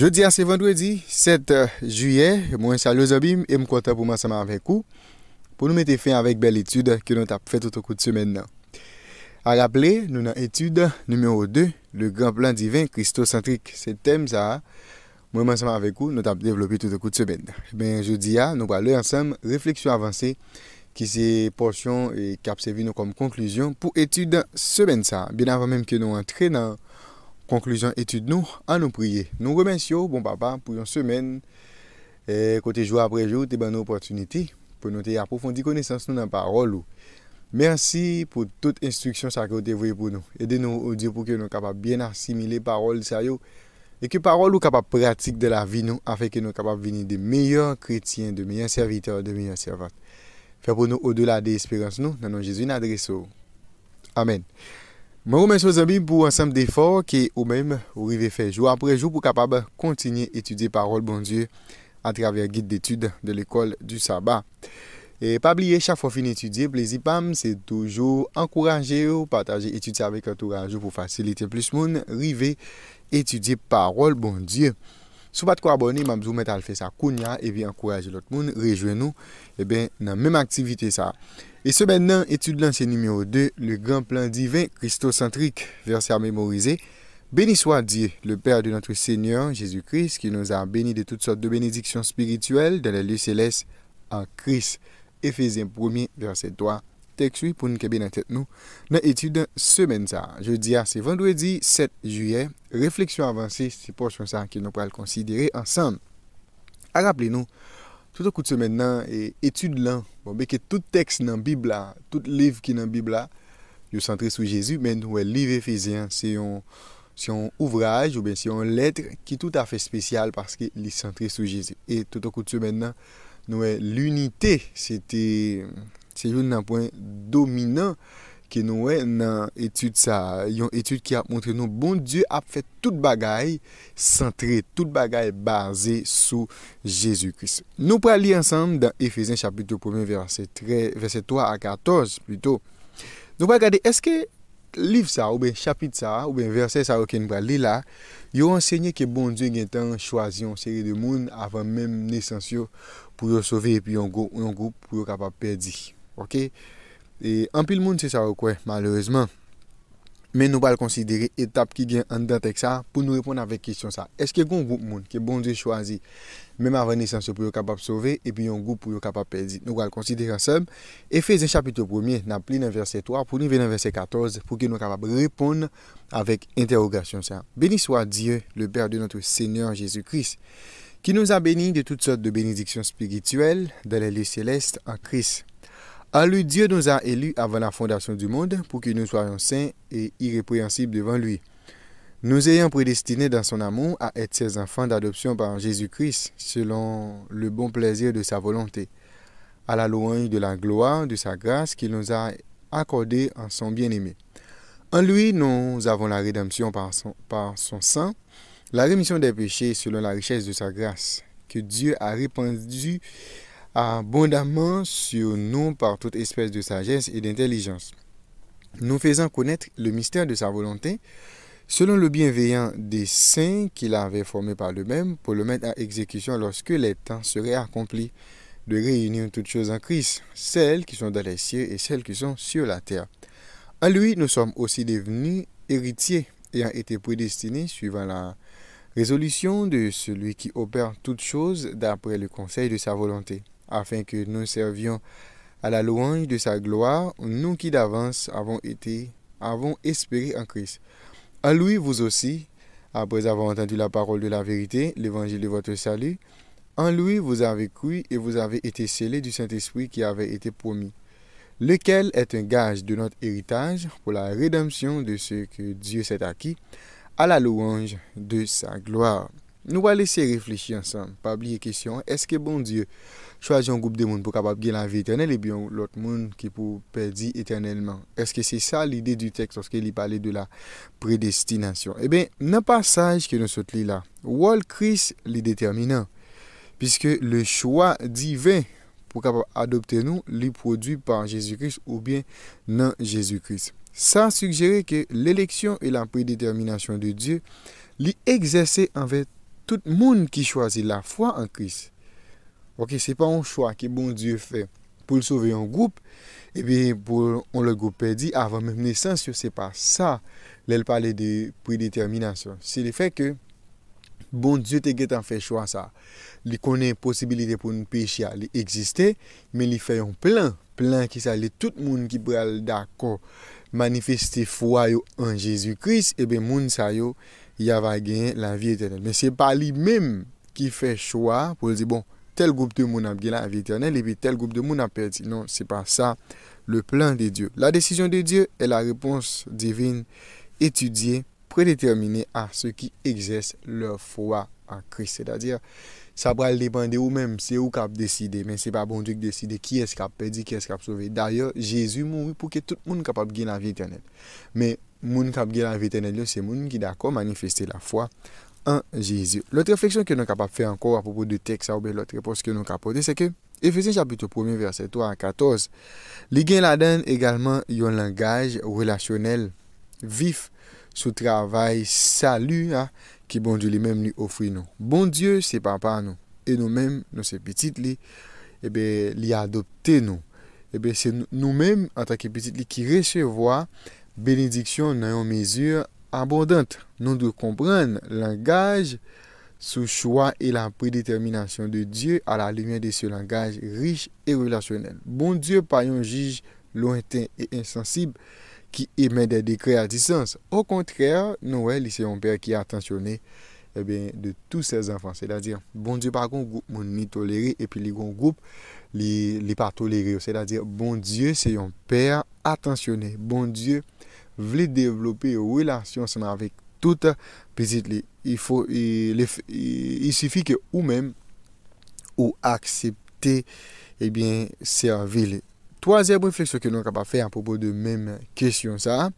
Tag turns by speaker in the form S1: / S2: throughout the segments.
S1: Jodi a se vendredi, sete euh, juye, mwen salyo zobim e mkwanta pou mwansama avekou pou nou mwete fe avèk bel etude ke nou tap fè touto kout semen nan. A la ple, nou nan etude numèro 2, le gran plan divin kristosantrik. Se tem sa, mwen mwansama avekou nou tap devlopi touto kout semen nan. Ben jodi a, nou ba le ansam, refleksyon avansè ki se porsyon e kapsevi nou kom konklusyon pou etude semen sa. Ben avan menm ke nou antre nan... conclusion étude nous, à nous prier. Nous remercions, bon papa, pour une semaine, et côté jour après jour, tu bonnes opportunité pour nous approfondir connaissance nous dans la parole. Merci pour toute instruction ça que vous avez pour nous. Aidez-nous, oh Dieu, pour que nous capables bien assimiler la parole, ça et que parole ou capable pratique de la vie nous afin que nous capables venir de meilleurs chrétiens, de meilleurs serviteurs, de meilleurs servantes. Faire pour nous au-delà des espérances nous, dans nom Jésus, une adresse. Oh. Amen. Mwen mwen sou zanbi pou ansanm defor ki ou men ou rive fejjou aprejou pou kapab kontinye etudye parol bon die a traver guide detude de lekol du Saba. E pabliye chafon fin etudye, plezi pam, se toujou ankoraje ou pataje etudye avek an tourajou pou fasilite plus moun rive etudye parol bon die. Sou pat kwa boni, ma mzou men tal fe sa koun ya, evi an kouyaj lout moun, rejwen nou, e ben nan menm aktivite sa. E se men nan, etude lan se nimi ou de, le gran plan divin, kristocentrik, verser memorize, Beni swa die, le per de notre seigneur, jesu kris, ki nou za beni de tout sort de benediksyon spirituel, de la lye seles, an kris, efesien promi, verset 3. Tek suy pou nou kebe nan tet nou, nan etude semen sa. Je di a, se vendredi 7 juye, refleksyon avansi, se pou chan sa ki nou pral konsidere ansan. A rap li nou, tout ou koutu semen nan, etude lan, bon beke tout tekst nan bibla, tout liv ki nan bibla, yo santre sou Jezu, men nou e liv efizyen, se yon ouvraj ou be si yon letre ki tout afe spesyal parce ki li santre sou Jezu. Et tout ou koutu semen nan, nou e l'unite, se te... Se joun nan poin dominant ki nou wè nan etude sa. Yon etude ki ap montre nou bon Diyo ap fè tout bagay centré, tout bagay barzè sou Jésus-Christ. Nou pralye ansanm dan Efesien chapitou 1 verset 3, verset 3 a 14 plito. Nou pralye, eske liv sa ou ben chapitou sa ou ben verset sa ou ken pralye la, yon enseigne ki bon Diyo gen tan chwazi yon seri de moun avan men nesansyo pou yon sove epi yon goup pou yon kapap perdi. Ok? et peu le monde c'est ça ou nous allons considérer étape qui vient en pour nous ça pour nous répondre est question ça est-ce un groupe groupe monde qui est bon la naissance pour être capable de sauver, et puis un groupe pour être capable de perdre, nous allons ça ensemble. Ephésiens chapitre premier 1 pli le verset 3 pour nous venir le verset 14 pour que nous capable répondre avec interrogation ça béni soit Dieu le Père de notre Seigneur Jésus-Christ. qui nous a bénis de toutes sortes de bénédictions spirituelles dans les lieux célestes en Christ. En lui, Dieu nous a élus avant la fondation du monde pour que nous soyons saints et irrépréhensibles devant lui. Nous ayons prédestinés dans son amour à être ses enfants d'adoption par Jésus-Christ selon le bon plaisir de sa volonté, à la louange de la gloire de sa grâce qu'il nous a accordée en son bien-aimé. En lui, nous avons la rédemption par son, par son sang, la rémission des péchés selon la richesse de sa grâce que Dieu a répandue abondamment sur nous par toute espèce de sagesse et d'intelligence, nous faisant connaître le mystère de sa volonté, selon le bienveillant des saints qu'il avait formé par lui-même pour le mettre à exécution lorsque les temps seraient accomplis, de réunir toutes choses en Christ, celles qui sont dans les cieux et celles qui sont sur la terre. À lui, nous sommes aussi devenus héritiers, ayant été prédestinés suivant la résolution de celui qui opère toutes choses d'après le conseil de sa volonté afin que nous servions à la louange de sa gloire, nous qui d'avance avons été, avons espéré en Christ. En lui, vous aussi, après avoir entendu la parole de la vérité, l'évangile de votre salut, en lui vous avez cru et vous avez été scellés du Saint-Esprit qui avait été promis, lequel est un gage de notre héritage pour la rédemption de ce que Dieu s'est acquis, à la louange de sa gloire. Nou pa lese reflechi ansan Pa bliye kesyon, eske bon die Chwa jan goup de moun pou kapap gen la vi eternel E biyon lout moun ki pou pedi eternelman Eske se sa lide du tekst Oske li pale de la predestinasyon E eh ben nan passage ke nou sot li la Wol kris li determina Piske le chwa divin Pou kapap adopte nou Li produ par Jezoukris Ou bien nan Jezoukris Sa sugere ke leleksyon E la predeterminasyon de die Li egzese anvet tout moun ki chwazi la fwa an kris. Ok, se pa an chwa ki bon Diyo fe, pou souve yon goup, e bin pou an lè goup pedi, avan mè mnè sens yo se pa sa, lè l'pale de predeterminasyon. Se lè fe ke, bon Diyo te get an fe chwa sa, li konen posibilite pou nou pechia li egziste, men li fe yon plan, plan ki sa li tout moun ki pral dako manifesti fwa yo an Jezu kris, e bin moun sa yo, y a va la vie éternelle. Mais ce n'est pas lui-même qui fait choix pour dire bon, tel groupe de monde a gagné la vie éternelle et puis tel groupe de monde a perdu. Non, ce n'est pas ça le plan de Dieu. La décision de Dieu est la réponse divine étudiée, prédéterminée à ceux qui exercent leur foi en Christ. C'est-à-dire, Sa pral depande ou menm, se ou kap deside, men se pa bon dik deside ki es kap pedi, ki es kap sove. Daryo, Jezu mou pou ke tout moun kapap gen la vie tenet. Men, moun kap gen la vie tenet yo, se moun ki dako manifeste la fwa an Jezu. Le trefleksyon ke nou kapap fe anko apopo de teksa ou be le trefos ke nou kapote, se ke Efesien chapitou 1 verset 3 an 14. Li gen la dene egalman yon langaj relasyonel vif. sou travay salu ah, ki bon diyo li mem li ofri nou. Bon diyo se papa nou e nou mem nou se petit li e li adopte nou. E se nou mem, anta ki petit li ki rechevoi, benediksyon nan yon mezur abondante. Non dou kompren langaj sou chwa e la predeterminasyon de diyo a la linyen de se langaj riche e relasyonel. Bon diyo pa yon jij lointen e insensib qui émet des décrets à distance. Au contraire, Noël, c'est un père qui est attentionné eh bien, de tous ses enfants. C'est-à-dire, bon Dieu, par contre, groupe mon ni toléré, et puis les groupe, les, les pas toléré. C'est-à-dire, bon Dieu, c'est un père attentionné. Bon Dieu veut développer une relation avec toute petite. Il, faut, il, suffit que ou-même, ou accepter, eh bien, servir. Toazèm refleksyon ke nou ka pa fè an popo de mèm kèsyon sa,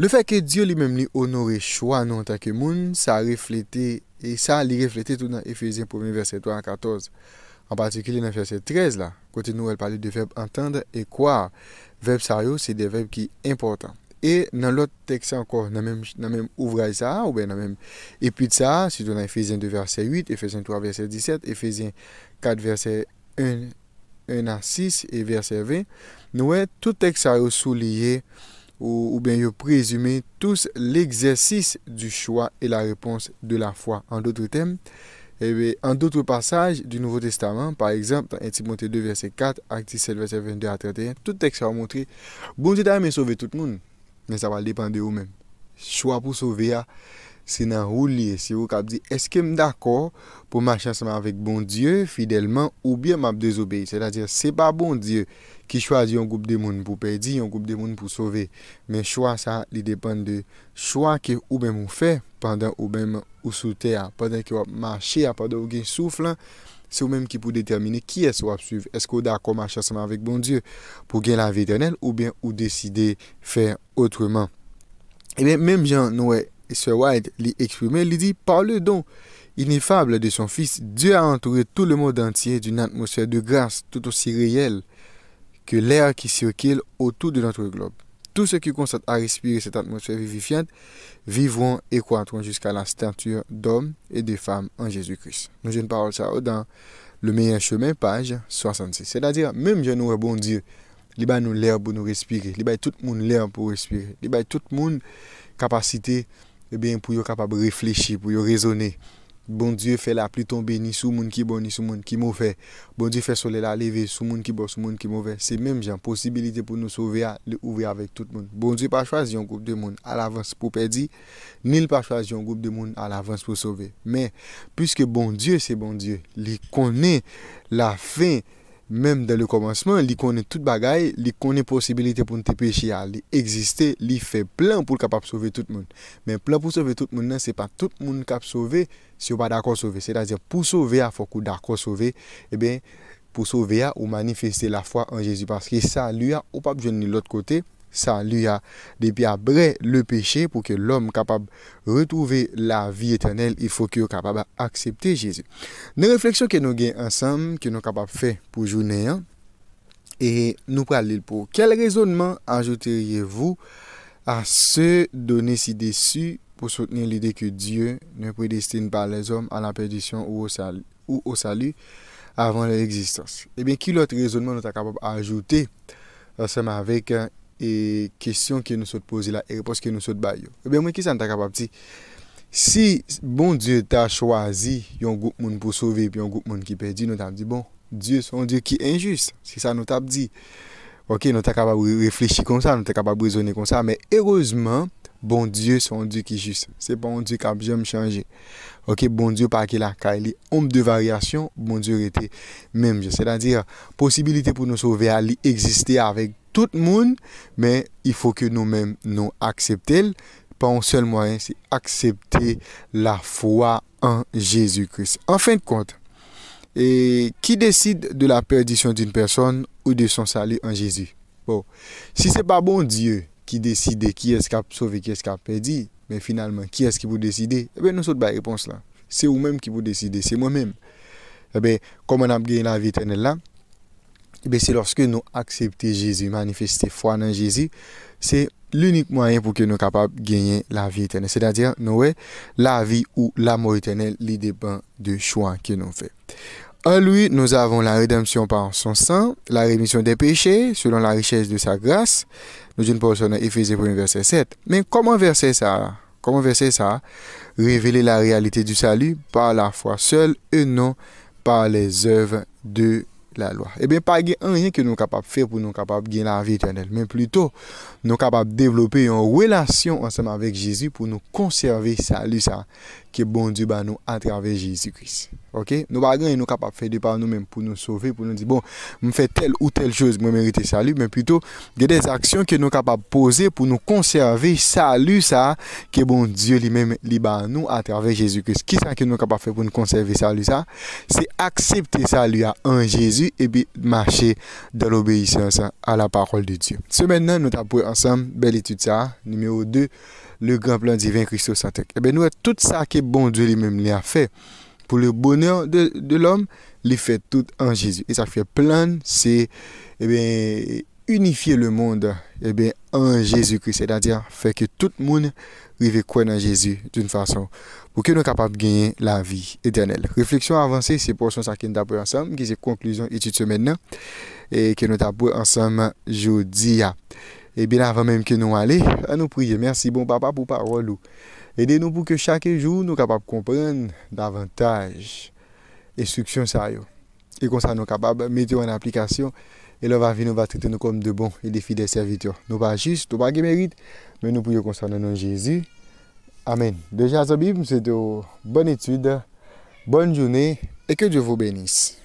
S1: le fè ke Diyo li mèm li onore chwa nou an tanke moun, sa li reflete tout nan Efesien 1 verset 3 an 14, an patikile nan verset 13 la, kote nou el pale de veb antande, e kwa, veb sa yo, se de veb ki importan. E nan lot tekse an kor nan mèm ouvray sa, ou ben nan mèm epit sa, si tout nan Efesien 2 verset 8, Efesien 3 verset 17, Efesien 4 verset 1 17, 1 à 6 et verset 20, nous tout texte a souligné ou, bien présumé présumer tous l'exercice du choix et la réponse de la foi. En d'autres thèmes et eh en d'autres passages du Nouveau Testament, par exemple, dans 1 Timothée 2, verset 4, Acte 17, verset 22 à 31, tout texte a montré, bon Dieu t'a sauver tout le monde, mais ça va dépendre de vous-même. Choix pour sauver, Se nan rou li, se ou kap di Eske m d'akor pou ma chansman Avèk bon dieu, fidèlman Ou bien m ap dezobèi, se da di, se pa bon dieu Ki chwa di yon goup de moun pou pèdi Yon goup de moun pou sove Men chwa sa, li depan de Chwa ki ou bem ou fè, pandan ou bem Ou sou tè, pandan ki wap Marchè, pandan ou gen souflan Se ou menm ki pou determine ki es wap suv Eske ou d'akor ma chansman avèk bon dieu Pou gen la vie tènel, ou bien ou deside Fè autreman eh E menm jen nouè Sir White l'y exprimé, il dit Par le don ineffable de son Fils, Dieu a entouré tout le monde entier d'une atmosphère de grâce tout aussi réelle que l'air qui circule autour de notre globe. Tous ceux qui consentent à respirer cette atmosphère vivifiante vivront et croîtront jusqu'à la stature d'hommes et de femmes en Jésus-Christ. Nous une parole ça dans le meilleur chemin, page 66. C'est-à-dire, même je nous bon Dieu, il nous l'air pour nous respirer, il tout le monde l'air pour respirer, il tout le monde capacité eh bien, pour être capable de réfléchir, pour raisonner. Bon Dieu fait la pluie tomber ni sous monde qui bon ni sous monde qui mauvais. Bon Dieu fait le soleil la lever sous monde qui bon sous monde qui mauvais. C'est même une possibilité pour nous sauver à l'ouvrir avec tout le monde. Bon Dieu pas choisi un groupe de monde à l'avance pour perdre, ni il pas choisi un groupe de monde à l'avance pour sauver. Mais puisque bon Dieu c'est bon Dieu, il connaît la fin même dans le commencement, il connaît tout le bagage, il connaît la possibilité pour te il existe, il fait plein pour pouvoir sauver tout le monde. Mais plein pour sauver tout le monde, ce n'est pas tout le monde qui sauver si on n'est pas d'accord sauver. C'est-à-dire pour sauver, il faut que d'accord eh pour sauver, pour sauver, ou manifester la foi en Jésus. Parce que ça, lui, on pas besoin de l'autre côté ça lui a depuis après le péché pour que l'homme capable de retrouver la vie éternelle il faut qu'il soit capable d'accepter Jésus Une réflexion que nous avons ensemble que nous de faire pour journée hein. et nous parler pour quel raisonnement ajouteriez-vous à ce donné si déçu pour soutenir l'idée que Dieu ne prédestine pas les hommes à la perdition ou au salut, avant leur existence. Eh bien, quel autre raisonnement nous sommes capables d'ajouter euh, ensemble avec euh, e kestyon ki nou sot pose la, e repos ki nou sot bay yo. E ben mwen ki sa nou ta kapap ti, si bon die ta chwazi yon goup moun pou sove, pi yon goup moun ki perdi, nou ta ap di, bon, die son die ki enjus, si sa nou ta ap di, ok, nou ta kapap reflechi kon sa, nou ta kapap brezonen kon sa, men erozman, bon die son die ki enjus, se bon die kap jom chanje. Ok, bon die pa ki la, ka li omp de varyasyon, bon die rete menm, je se ta dire, posibilite pou nou sove a li eksiste avèk, tout le monde, mais il faut que nous-mêmes nous acceptions. Pas un seul moyen, c'est accepter la foi en Jésus-Christ. En fin de compte, et qui décide de la perdition d'une personne ou de son salut en Jésus Bon, si c'est pas bon Dieu qui décide qui est-ce qui a sauvé, qui est-ce qui a perdu, mais finalement, qui est-ce qui vous décider Eh bien, nous sommes pas réponse là. C'est vous-même qui vous décidez, c'est moi-même. Eh bien, comment on a gagné la vie éternelle là eh ben, c'est lorsque nous acceptons Jésus, manifester foi dans Jésus, c'est l'unique moyen pour que nous soyons capables de gagner la vie éternelle. C'est-à-dire, nous, la vie ou la mort éternelle, dépend du choix que nous faisons. En lui, nous avons la rédemption par son sang, la rémission des péchés, selon la richesse de sa grâce. Nous une portion dans Éphésiens 1, verset 7. Mais comment verser ça Comment verser ça Révéler la réalité du salut par la foi seule et non par les œuvres de la loi. Eh bien, pas rien que nous sommes capables de faire pour nous capables de gagner la vie éternelle, mais plutôt nous sommes capables de développer une relation ensemble avec Jésus pour nous conserver lui ça que bon Dieu ba nous à travers Jésus-Christ. OK Nous pas rien nous capable faire de par nous-mêmes pour nous sauver, pour nous dire bon, me fait telle ou telle chose, moi mérite salut, mais plutôt il des actions que nous sommes capables de poser pour nous conserver salut ça que bon Dieu lui-même lui nous à travers Jésus-Christ. Qui ce que nous capables faire pour nous conserver salut ça C'est accepter salut à un Jésus et puis marcher dans l'obéissance à la parole de Dieu. Ce maintenant nous tapons ensemble belle étude ça numéro 2 le grand plan divin christocentrique. Eh bien, nous, tout ça que bon Dieu lui-même a fait pour le bonheur de, l'homme, il fait tout en Jésus. Et ça fait plan, c'est eh bien, unifier le monde eh bien, en Jésus-Christ, c'est-à-dire faire que tout le monde arrive quoi en Jésus d'une façon pour que nous soyons capables de gagner la vie éternelle. Réflexion avancée, c'est pour ça que nous avons ensemble, qui c'est conclusion étude maintenant et que nous avons ensemble aujourd'hui. Et bien avant même que nous allions, nous prier. Merci, bon papa, pour parole. Aidez-nous pour que chaque jour nous capables de comprendre davantage instruction sérieux. Et comme ça, nous capables de mettre en application. Et leur va nous va traiter nous comme de bons et des fidèles serviteurs. Nous pas juste, nous pas de mérite, mais nous prions concernant nom Jésus. Amen. Déjà, Zabib, Bible, c'est de bonne étude, bonne journée et que Dieu vous bénisse.